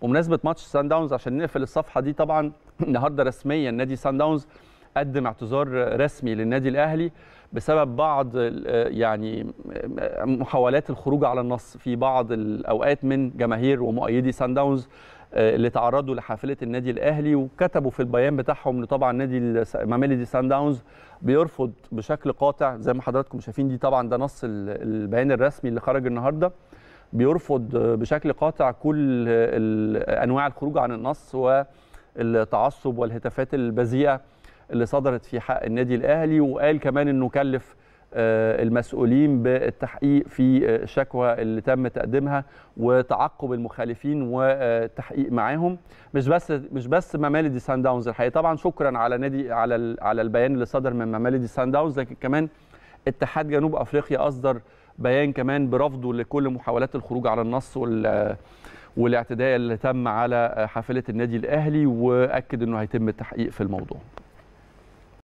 ومناسبه ماتش سان داونز عشان نقفل الصفحه دي طبعا النهارده رسميا نادي سان داونز قدم اعتذار رسمي للنادي الاهلي بسبب بعض يعني محاولات الخروج على النص في بعض الاوقات من جماهير ومؤيدي سان داونز آه، اللي تعرضوا لحافله النادي الاهلي وكتبوا في البيان بتاعهم ان طبعا نادي ماميليدي سان داونز بيرفض بشكل قاطع زي ما حضراتكم شايفين دي طبعا ده نص البيان الرسمي اللي خرج النهارده بيرفض بشكل قاطع كل انواع الخروج عن النص والتعصب والهتافات البذيئه اللي صدرت في حق النادي الاهلي وقال كمان انه كلف آه، المسؤولين بالتحقيق في آه، الشكوى اللي تم تقديمها وتعقب المخالفين والتحقيق معاهم مش بس مش بس ممالدي سان داونز الحقيقه طبعا شكرا على نادي على على البيان اللي صدر من ممالدي سان داونز لكن كمان اتحاد جنوب افريقيا اصدر بيان كمان برفضه لكل محاولات الخروج على النص وال والاعتداء اللي تم على حافله النادي الاهلي واكد انه هيتم التحقيق في الموضوع